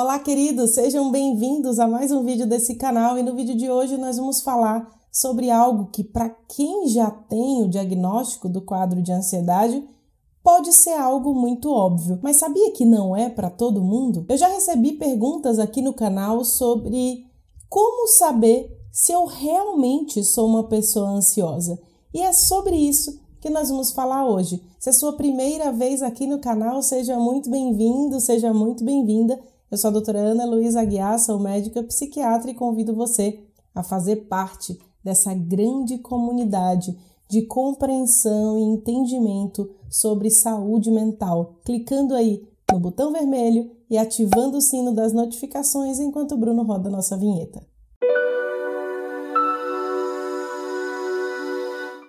Olá, queridos! Sejam bem-vindos a mais um vídeo desse canal e no vídeo de hoje nós vamos falar sobre algo que, para quem já tem o diagnóstico do quadro de ansiedade, pode ser algo muito óbvio, mas sabia que não é para todo mundo? Eu já recebi perguntas aqui no canal sobre como saber se eu realmente sou uma pessoa ansiosa. E é sobre isso que nós vamos falar hoje. Se é sua primeira vez aqui no canal, seja muito bem-vindo, seja muito bem-vinda. Eu sou a doutora Ana Luísa Aguiar, sou médica psiquiatra e convido você a fazer parte dessa grande comunidade de compreensão e entendimento sobre saúde mental, clicando aí no botão vermelho e ativando o sino das notificações enquanto o Bruno roda nossa vinheta.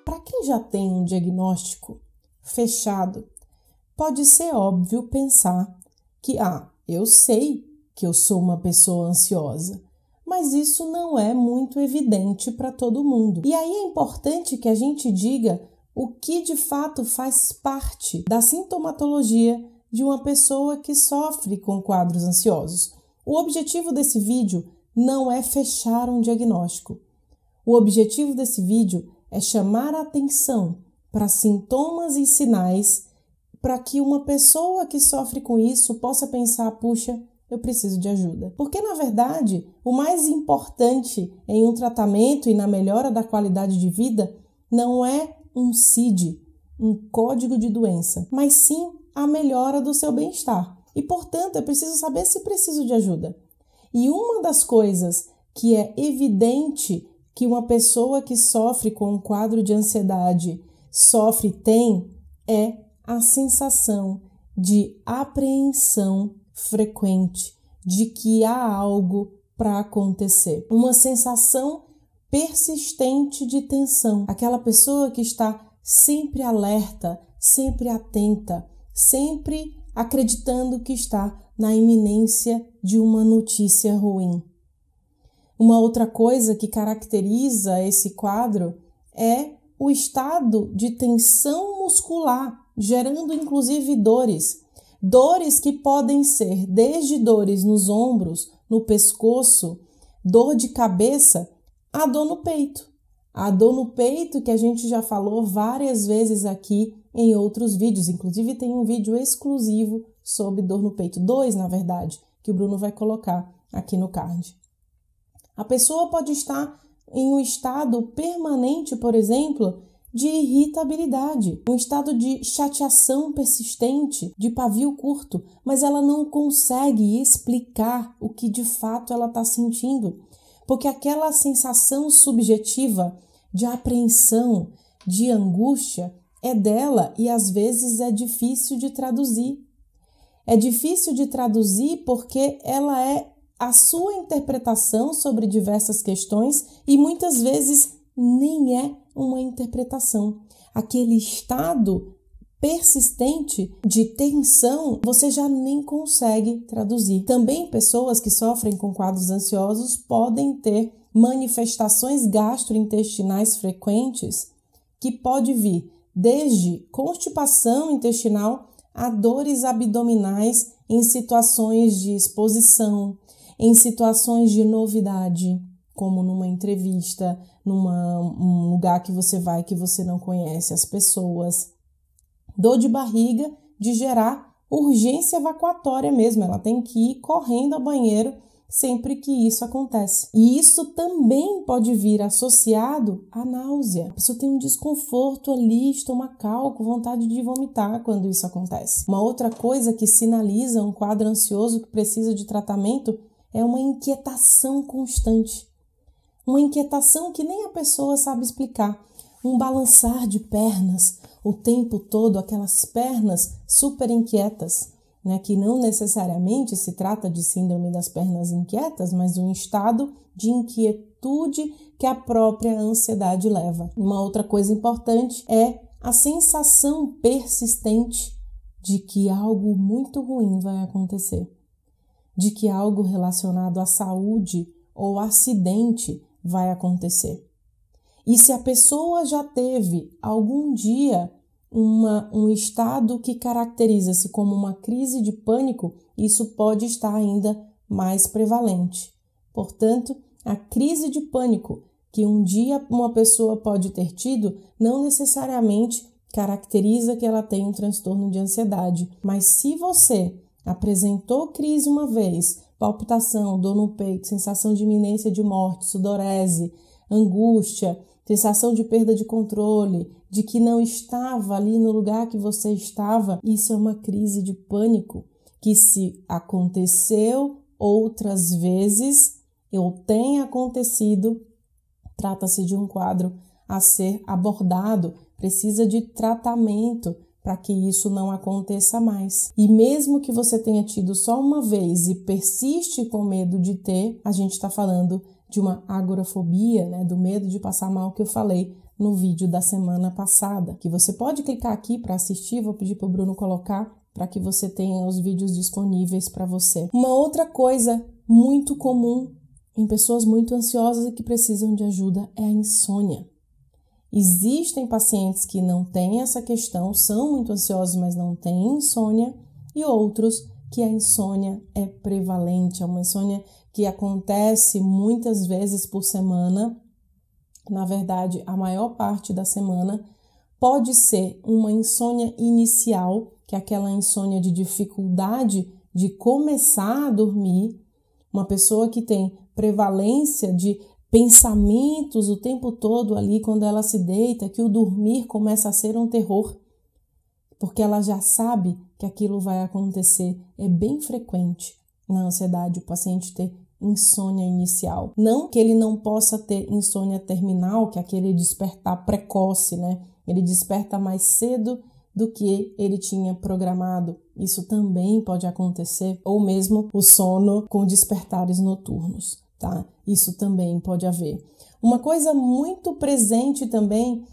Para quem já tem um diagnóstico fechado, pode ser óbvio pensar que ah, eu sei que eu sou uma pessoa ansiosa, mas isso não é muito evidente para todo mundo. E aí é importante que a gente diga o que de fato faz parte da sintomatologia de uma pessoa que sofre com quadros ansiosos. O objetivo desse vídeo não é fechar um diagnóstico. O objetivo desse vídeo é chamar a atenção para sintomas e sinais para que uma pessoa que sofre com isso possa pensar: puxa, eu preciso de ajuda. Porque, na verdade, o mais importante em um tratamento e na melhora da qualidade de vida não é um CID, um código de doença, mas sim a melhora do seu bem-estar. E, portanto, é preciso saber se preciso de ajuda. E uma das coisas que é evidente que uma pessoa que sofre com um quadro de ansiedade sofre tem é a sensação de apreensão frequente de que há algo para acontecer, uma sensação persistente de tensão, aquela pessoa que está sempre alerta, sempre atenta, sempre acreditando que está na iminência de uma notícia ruim. Uma outra coisa que caracteriza esse quadro é o estado de tensão muscular gerando inclusive dores. Dores que podem ser desde dores nos ombros, no pescoço, dor de cabeça, a dor no peito. A dor no peito que a gente já falou várias vezes aqui em outros vídeos, inclusive tem um vídeo exclusivo sobre dor no peito, dois na verdade, que o Bruno vai colocar aqui no card. A pessoa pode estar em um estado permanente, por exemplo, de irritabilidade, um estado de chateação persistente, de pavio curto, mas ela não consegue explicar o que de fato ela está sentindo, porque aquela sensação subjetiva de apreensão, de angústia, é dela e às vezes é difícil de traduzir. É difícil de traduzir porque ela é a sua interpretação sobre diversas questões e muitas vezes nem é uma interpretação. Aquele estado persistente de tensão, você já nem consegue traduzir. Também pessoas que sofrem com quadros ansiosos podem ter manifestações gastrointestinais frequentes que pode vir desde constipação intestinal a dores abdominais em situações de exposição, em situações de novidade como numa entrevista, num um lugar que você vai que você não conhece as pessoas. Dor de barriga de gerar urgência evacuatória mesmo, ela tem que ir correndo ao banheiro sempre que isso acontece. E isso também pode vir associado à náusea. A pessoa tem um desconforto ali, estomacal, com vontade de vomitar quando isso acontece. Uma outra coisa que sinaliza um quadro ansioso que precisa de tratamento é uma inquietação constante uma inquietação que nem a pessoa sabe explicar, um balançar de pernas o tempo todo, aquelas pernas super inquietas, né, que não necessariamente se trata de síndrome das pernas inquietas, mas um estado de inquietude que a própria ansiedade leva. Uma outra coisa importante é a sensação persistente de que algo muito ruim vai acontecer, de que algo relacionado à saúde ou acidente vai acontecer. E se a pessoa já teve algum dia uma, um estado que caracteriza-se como uma crise de pânico, isso pode estar ainda mais prevalente. Portanto, a crise de pânico que um dia uma pessoa pode ter tido não necessariamente caracteriza que ela tem um transtorno de ansiedade. Mas se você apresentou crise uma vez, palpitação, dor no peito, sensação de iminência de morte, sudorese, angústia, sensação de perda de controle, de que não estava ali no lugar que você estava, isso é uma crise de pânico que se aconteceu outras vezes ou tem acontecido, trata-se de um quadro a ser abordado, precisa de tratamento, para que isso não aconteça mais. E mesmo que você tenha tido só uma vez e persiste com medo de ter, a gente está falando de uma agorafobia, né, do medo de passar mal que eu falei no vídeo da semana passada, que você pode clicar aqui para assistir, vou pedir para o Bruno colocar para que você tenha os vídeos disponíveis para você. Uma outra coisa muito comum em pessoas muito ansiosas e que precisam de ajuda é a insônia. Existem pacientes que não têm essa questão, são muito ansiosos, mas não têm insônia, e outros que a insônia é prevalente, é uma insônia que acontece muitas vezes por semana, na verdade, a maior parte da semana. Pode ser uma insônia inicial, que é aquela insônia de dificuldade de começar a dormir, uma pessoa que tem prevalência de pensamentos o tempo todo ali quando ela se deita, que o dormir começa a ser um terror, porque ela já sabe que aquilo vai acontecer. É bem frequente na ansiedade o paciente ter insônia inicial. Não que ele não possa ter insônia terminal, que é aquele despertar precoce, né? Ele desperta mais cedo do que ele tinha programado. Isso também pode acontecer, ou mesmo o sono com despertares noturnos tá? Isso também pode haver. Uma coisa muito presente também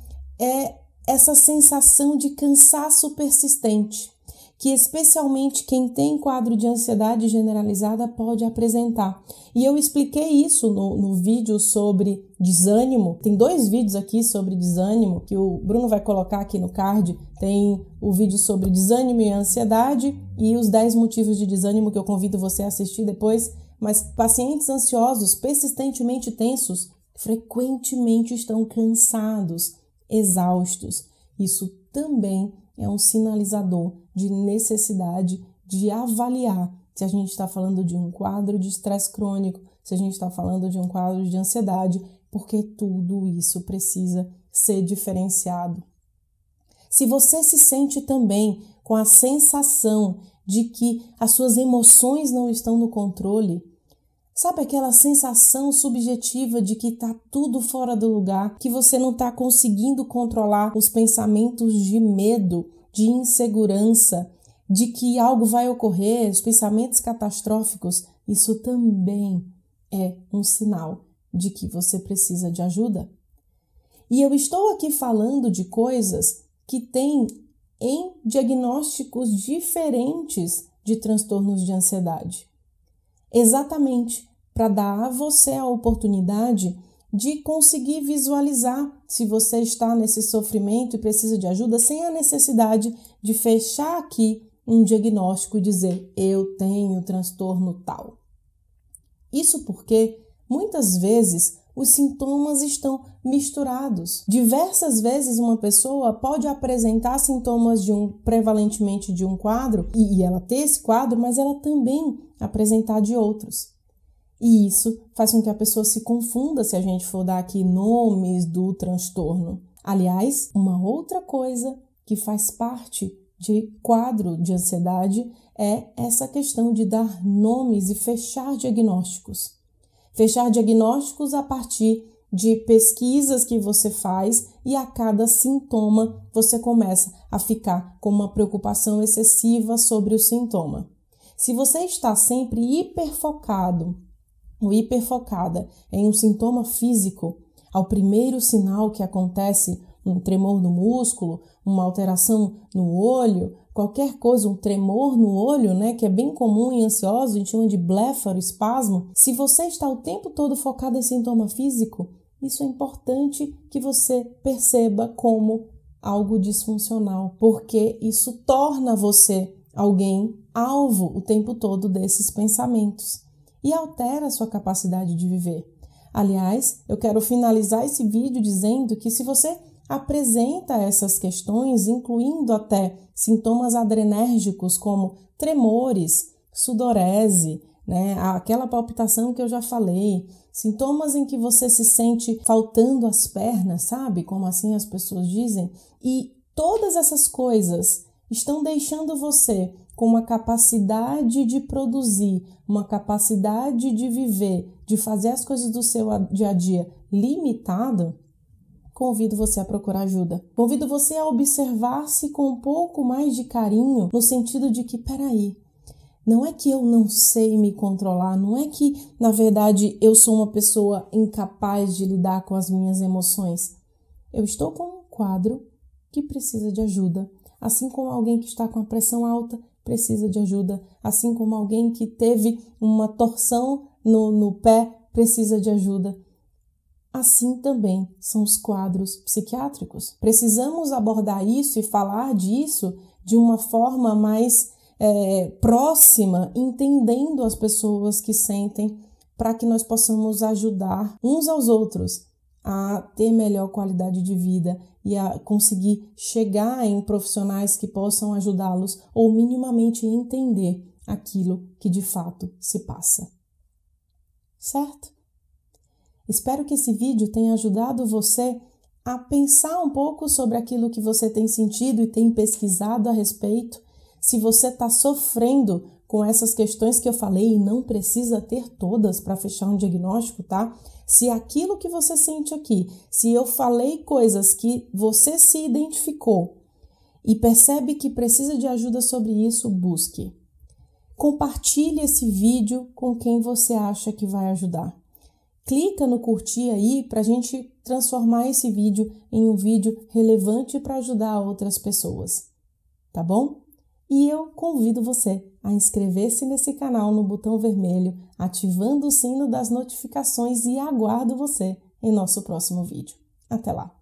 é essa sensação de cansaço persistente, que especialmente quem tem quadro de ansiedade generalizada pode apresentar. E eu expliquei isso no, no vídeo sobre desânimo. Tem dois vídeos aqui sobre desânimo que o Bruno vai colocar aqui no card. Tem o vídeo sobre desânimo e ansiedade e os 10 motivos de desânimo que eu convido você a assistir depois. Mas pacientes ansiosos, persistentemente tensos, frequentemente estão cansados, exaustos. Isso também é um sinalizador de necessidade de avaliar se a gente está falando de um quadro de estresse crônico, se a gente está falando de um quadro de ansiedade, porque tudo isso precisa ser diferenciado. Se você se sente também com a sensação de que as suas emoções não estão no controle. Sabe aquela sensação subjetiva de que está tudo fora do lugar, que você não está conseguindo controlar os pensamentos de medo, de insegurança, de que algo vai ocorrer, os pensamentos catastróficos? Isso também é um sinal de que você precisa de ajuda. E eu estou aqui falando de coisas que têm em diagnósticos diferentes de transtornos de ansiedade. Exatamente para dar a você a oportunidade de conseguir visualizar se você está nesse sofrimento e precisa de ajuda sem a necessidade de fechar aqui um diagnóstico e dizer eu tenho transtorno tal. Isso porque muitas vezes os sintomas estão misturados. Diversas vezes uma pessoa pode apresentar sintomas de um prevalentemente de um quadro e, e ela ter esse quadro, mas ela também apresentar de outros. E isso faz com que a pessoa se confunda se a gente for dar aqui nomes do transtorno. Aliás, uma outra coisa que faz parte de quadro de ansiedade é essa questão de dar nomes e fechar diagnósticos fechar diagnósticos a partir de pesquisas que você faz e a cada sintoma você começa a ficar com uma preocupação excessiva sobre o sintoma. Se você está sempre hiperfocado ou hiperfocada em um sintoma físico, ao primeiro sinal que acontece, um tremor no músculo, uma alteração no olho, qualquer coisa, um tremor no olho, né, que é bem comum em ansiosos, a gente chama de espasmo. Se você está o tempo todo focado em sintoma físico, isso é importante que você perceba como algo disfuncional, porque isso torna você alguém alvo o tempo todo desses pensamentos e altera a sua capacidade de viver. Aliás, eu quero finalizar esse vídeo dizendo que se você apresenta essas questões, incluindo até sintomas adrenérgicos como tremores, sudorese, né, aquela palpitação que eu já falei, sintomas em que você se sente faltando as pernas, sabe? Como assim as pessoas dizem? E todas essas coisas estão deixando você com uma capacidade de produzir, uma capacidade de viver, de fazer as coisas do seu dia a dia limitada convido você a procurar ajuda. Convido você a observar-se com um pouco mais de carinho, no sentido de que, peraí, não é que eu não sei me controlar, não é que, na verdade, eu sou uma pessoa incapaz de lidar com as minhas emoções. Eu estou com um quadro que precisa de ajuda, assim como alguém que está com a pressão alta precisa de ajuda, assim como alguém que teve uma torção no, no pé precisa de ajuda. Assim também são os quadros psiquiátricos. Precisamos abordar isso e falar disso de uma forma mais é, próxima, entendendo as pessoas que sentem, para que nós possamos ajudar uns aos outros a ter melhor qualidade de vida e a conseguir chegar em profissionais que possam ajudá-los ou minimamente entender aquilo que de fato se passa. Certo? Espero que esse vídeo tenha ajudado você a pensar um pouco sobre aquilo que você tem sentido e tem pesquisado a respeito. Se você está sofrendo com essas questões que eu falei e não precisa ter todas para fechar um diagnóstico, tá? Se aquilo que você sente aqui, se eu falei coisas que você se identificou e percebe que precisa de ajuda sobre isso, busque. Compartilhe esse vídeo com quem você acha que vai ajudar clica no curtir aí para a gente transformar esse vídeo em um vídeo relevante para ajudar outras pessoas, tá bom? E eu convido você a inscrever-se nesse canal no botão vermelho, ativando o sino das notificações e aguardo você em nosso próximo vídeo. Até lá!